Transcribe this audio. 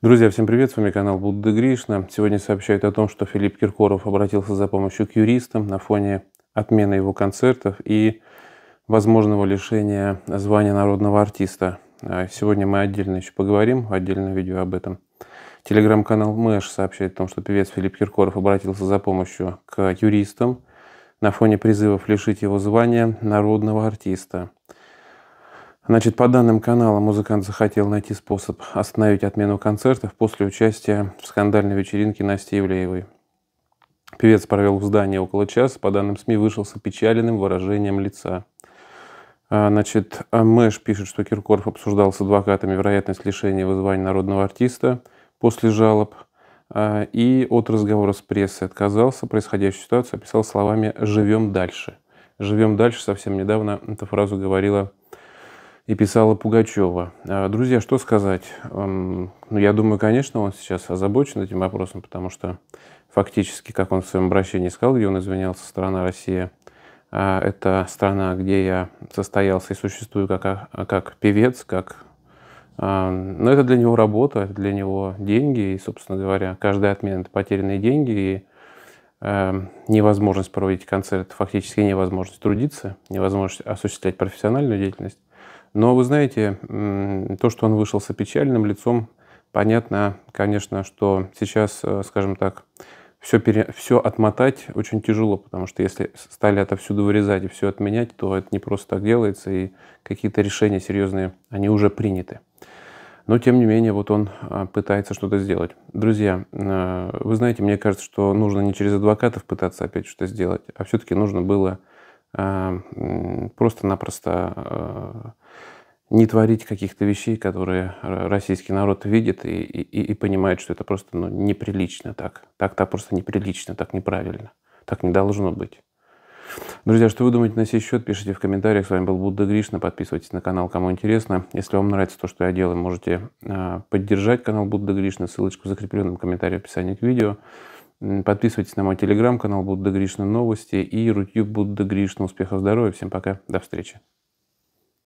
Друзья, всем привет, с вами канал Будда Гришна. Сегодня сообщают о том, что Филипп Киркоров обратился за помощью к юристам на фоне отмены его концертов и возможного лишения звания народного артиста. А сегодня мы отдельно еще поговорим, отдельное видео об этом. Телеграм-канал Мэш сообщает о том, что певец Филипп Киркоров обратился за помощью к юристам на фоне призывов лишить его звания народного артиста – Значит, по данным канала, музыкант захотел найти способ остановить отмену концертов после участия в скандальной вечеринке Насти Ивлеевой Певец провел в здании около часа, по данным СМИ, вышел с опечаленным выражением лица. А, значит, а Мэш пишет, что Киркоров обсуждал с адвокатами вероятность лишения вызвания народного артиста после жалоб а, и от разговора с прессой отказался, происходящую ситуацию описал словами «живем дальше». «Живем дальше» совсем недавно эту фразу говорила и писала Пугачева. А, друзья, что сказать? Эм, ну, я думаю, конечно, он сейчас озабочен этим вопросом, потому что фактически, как он в своем обращении сказал, где он извинялся, страна Россия, а, это страна, где я состоялся и существую как, а, как певец, как... Но ну, это для него работа, это для него деньги, и, собственно говоря, каждая отмена – это потерянные деньги, и невозможность проводить концерт, фактически невозможность трудиться, невозможность осуществлять профессиональную деятельность. Но вы знаете, то, что он вышел с опечаленным лицом, понятно, конечно, что сейчас, э, скажем так, все, пере, все отмотать очень тяжело, потому что если стали отовсюду вырезать и все отменять, то это не просто так делается, и какие-то решения серьезные, они уже приняты. Но, тем не менее, вот он а, пытается что-то сделать. Друзья, э, вы знаете, мне кажется, что нужно не через адвокатов пытаться опять что-то сделать, а все-таки нужно было Эм, просто-напросто э, не творить каких-то вещей, которые российский народ видит и, и, и понимает, что это просто ну, неприлично так. Так так просто неприлично, так неправильно. Так не должно быть. Друзья, что вы думаете на сей счет, пишите в комментариях. С вами был Будда Гришна. Подписывайтесь на канал, кому интересно. Если вам нравится то, что я делаю, можете э, поддержать канал Будда Гришна. Ссылочку в закрепленном комментарии в описании к видео. Подписывайтесь на мой телеграм-канал Будда Гришна Новости и YouTube Будда Гришна. Успехов, здоровья. Всем пока. До встречи.